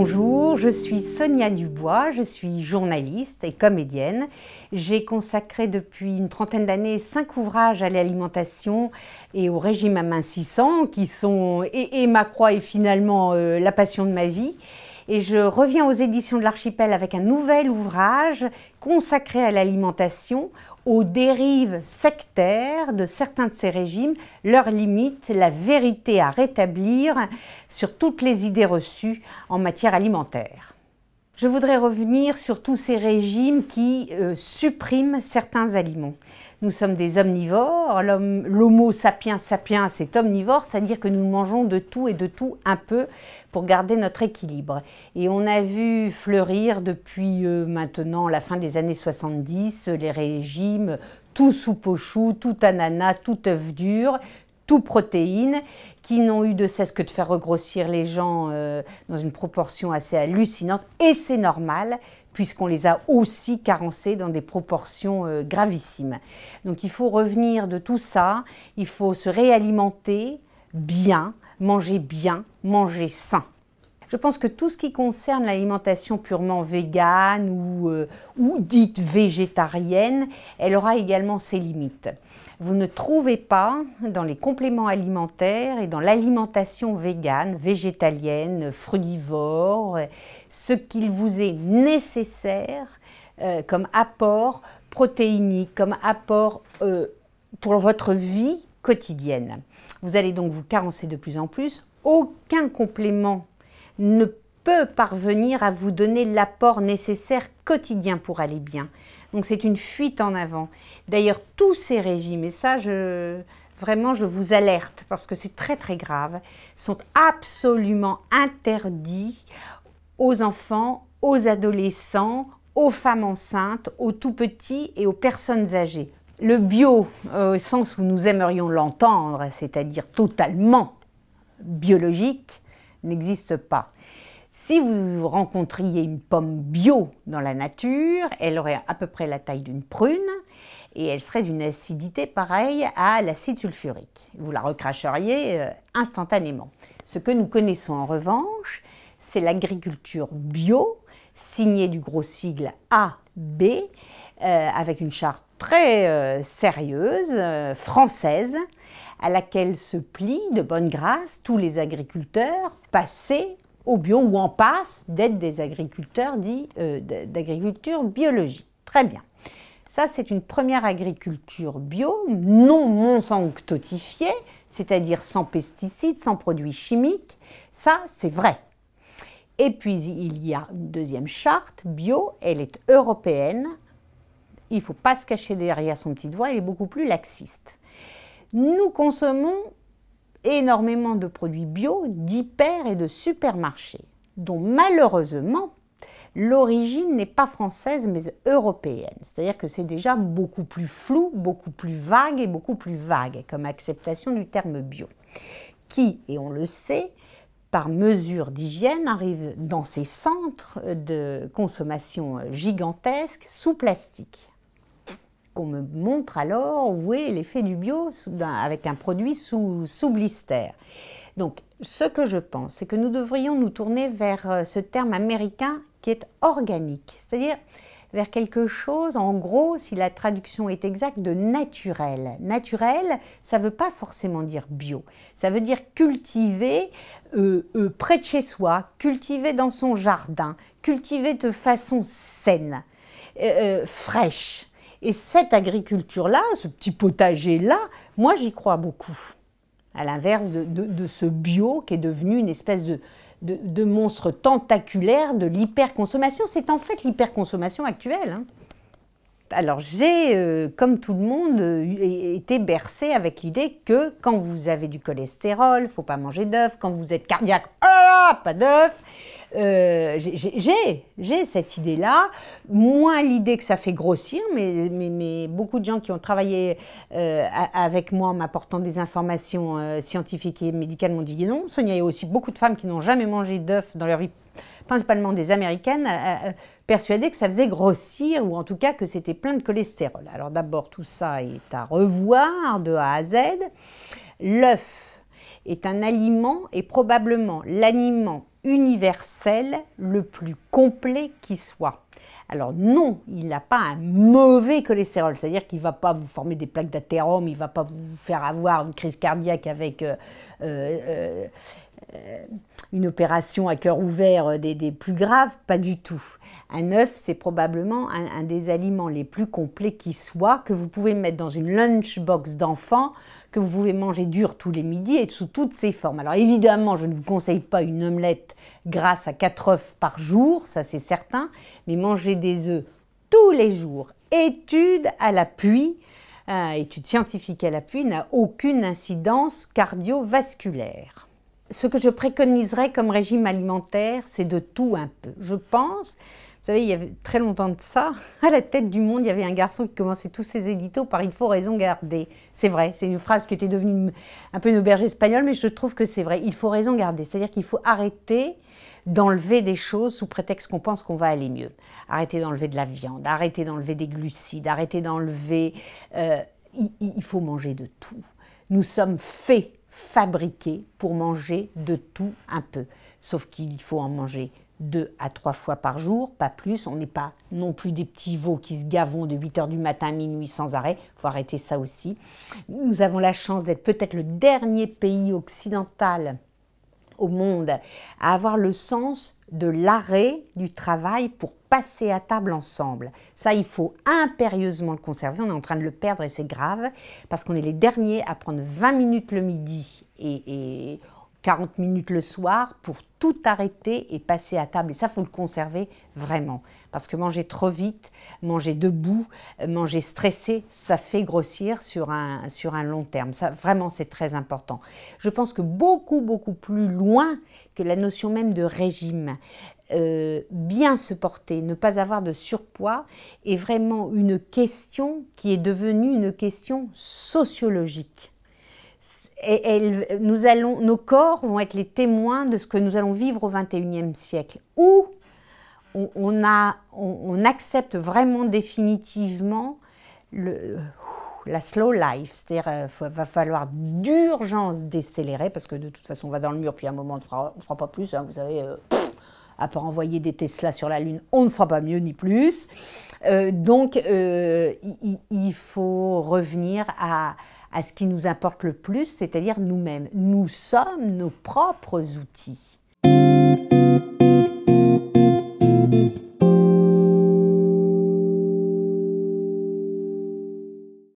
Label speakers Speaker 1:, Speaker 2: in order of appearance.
Speaker 1: Bonjour, je suis Sonia Dubois, je suis journaliste et comédienne. J'ai consacré depuis une trentaine d'années cinq ouvrages à l'alimentation et au régime amincissant qui sont et, ma croix est finalement euh, la passion de ma vie. Et je reviens aux éditions de l'Archipel avec un nouvel ouvrage consacré à l'alimentation, aux dérives sectaires de certains de ces régimes, leur limite, la vérité à rétablir sur toutes les idées reçues en matière alimentaire. Je voudrais revenir sur tous ces régimes qui euh, suppriment certains aliments. Nous sommes des omnivores, l'homo sapiens sapiens est omnivore, c'est-à-dire que nous mangeons de tout et de tout un peu pour garder notre équilibre. Et on a vu fleurir depuis euh, maintenant la fin des années 70 les régimes tout soupe au chou, tout ananas, tout œuf dur, tout protéines, qui n'ont eu de cesse que de faire regrossir les gens euh, dans une proportion assez hallucinante. Et c'est normal, puisqu'on les a aussi carencés dans des proportions euh, gravissimes. Donc il faut revenir de tout ça, il faut se réalimenter bien, manger bien, manger sain. Je pense que tout ce qui concerne l'alimentation purement végane euh, ou, dite végétarienne, elle aura également ses limites. Vous ne trouvez pas dans les compléments alimentaires et dans l'alimentation végane, végétalienne, frugivore, ce qu'il vous est nécessaire euh, comme apport protéinique, comme apport euh, pour votre vie quotidienne. Vous allez donc vous carencer de plus en plus. Aucun complément ne peut parvenir à vous donner l'apport nécessaire quotidien pour aller bien. Donc c'est une fuite en avant. D'ailleurs, tous ces régimes, et ça, je, vraiment, je vous alerte parce que c'est très très grave, sont absolument interdits aux enfants, aux adolescents, aux femmes enceintes, aux tout petits et aux personnes âgées. Le bio, euh, au sens où nous aimerions l'entendre, c'est-à-dire totalement biologique, n'existe pas. Si vous rencontriez une pomme bio dans la nature, elle aurait à peu près la taille d'une prune et elle serait d'une acidité pareille à l'acide sulfurique. Vous la recracheriez euh, instantanément. Ce que nous connaissons en revanche, c'est l'agriculture bio, signée du gros sigle AB, euh, avec une charte très euh, sérieuse, française, à laquelle se plient de bonne grâce tous les agriculteurs passés bio ou en passe d'être des agriculteurs dits euh, d'agriculture biologique. Très bien. Ça, c'est une première agriculture bio, non monsangtotifiée c'est-à-dire sans pesticides, sans produits chimiques. Ça, c'est vrai. Et puis, il y a une deuxième charte bio, elle est européenne. Il ne faut pas se cacher derrière son petit doigt, elle est beaucoup plus laxiste. Nous consommons énormément de produits bio, d'hyper et de supermarchés, dont malheureusement l'origine n'est pas française mais européenne. C'est-à-dire que c'est déjà beaucoup plus flou, beaucoup plus vague et beaucoup plus vague comme acceptation du terme bio, qui, et on le sait, par mesure d'hygiène, arrive dans ces centres de consommation gigantesques sous plastique qu'on me montre alors où est l'effet du bio avec un produit sous, sous blister. Donc, ce que je pense, c'est que nous devrions nous tourner vers euh, ce terme américain qui est organique, c'est-à-dire vers quelque chose, en gros, si la traduction est exacte, de naturel. Naturel, ça ne veut pas forcément dire bio, ça veut dire cultiver euh, euh, près de chez soi, cultiver dans son jardin, cultiver de façon saine, fraîche. Et cette agriculture-là, ce petit potager-là, moi j'y crois beaucoup. À l'inverse de, de, ce bio qui est devenu une espèce de, monstre tentaculaire de l'hyperconsommation. C'est en fait l'hyperconsommation actuelle. Hein. Alors j'ai, euh, comme tout le monde, euh, été bercée avec l'idée que quand vous avez du cholestérol, faut pas manger d'œufs. Quand vous êtes cardiaque, pas d'œufs. Euh, j'ai, cette idée-là, moins l'idée que ça fait grossir, mais, mais, beaucoup de gens qui ont travaillé euh, avec moi en m'apportant des informations euh, scientifiques et médicales m'ont dit non. Sonia, il y a aussi beaucoup de femmes qui n'ont jamais mangé d'œufs dans leur vie, principalement des Américaines, persuadées que ça faisait grossir ou en tout cas que c'était plein de cholestérol. Alors d'abord, tout ça est à revoir de A à Z. L'œuf est un aliment et probablement l'aliment universel le plus complet qui soit. Alors non, il n'a pas un mauvais cholestérol, c'est-à-dire qu'il ne va pas vous former des plaques d'athérome, il ne va pas vous faire avoir une crise cardiaque avec euh, euh, euh, euh, une opération à cœur ouvert euh, des, plus graves, pas du tout. Un œuf, c'est probablement un, des aliments les plus complets qui soit, que vous pouvez mettre dans une lunchbox d'enfant, que vous pouvez manger dur tous les midis et sous toutes ses formes. Alors évidemment, je ne vous conseille pas une omelette grâce à 4 œufs par jour, ça c'est certain, mais manger des œufs tous les jours, étude à l'appui, euh, étude scientifique à l'appui, n'a aucune incidence cardiovasculaire ce que je préconiserais comme régime alimentaire, c'est de tout un peu. Je pense, vous savez, il y a très longtemps de ça, à la tête du monde, il y avait un garçon qui commençait tous ses éditos par Il faut raison garder. C'est vrai, c'est une phrase qui était devenue un peu une auberge espagnole, mais je trouve que c'est vrai. Il faut raison garder, c'est-à-dire qu'il faut arrêter d'enlever des choses sous prétexte qu'on pense qu'on va aller mieux. Arrêter d'enlever de la viande, arrêter d'enlever des glucides, arrêter d'enlever... Euh, il faut manger de tout. Nous sommes faits fabriqués pour manger de tout un peu. Sauf qu'il faut en manger deux à trois fois par jour, pas plus. On n'est pas non plus des petits veaux qui se gavons de 8 heures du matin à minuit sans arrêt. Il faut arrêter ça aussi. Nous avons la chance d'être peut-être le dernier pays occidental au monde, à avoir le sens de l'arrêt du travail pour passer à table ensemble. Ça, il faut impérieusement le conserver. On est en train de le perdre et c'est grave parce qu'on est les derniers à prendre 20 minutes le midi et, et 40 minutes le soir pour tout arrêter et passer à table. Et ça, faut le conserver vraiment. Parce que manger trop vite, manger debout, euh, manger stressé, ça fait grossir sur un, sur un long terme. Ça, vraiment, c'est très important. Je pense que beaucoup, beaucoup plus loin que la notion même de régime, euh, bien se porter, ne pas avoir de surpoids, est vraiment une question qui est devenue une question sociologique et nous allons, nos corps vont être les témoins de ce que nous allons vivre au XXIe siècle. Où on, a, on, accepte vraiment définitivement le, euh, la slow life, c'est-à-dire il euh, va falloir d'urgence décélérer, parce que de toute façon on va dans le mur, puis à un moment on ne fera, pas plus, hein, vous savez, euh, à part envoyer des Tesla sur la Lune, on ne fera pas mieux ni plus. donc il faut revenir à, à ce qui nous importe le plus, c'est-à-dire nous-mêmes. Nous sommes nos propres outils.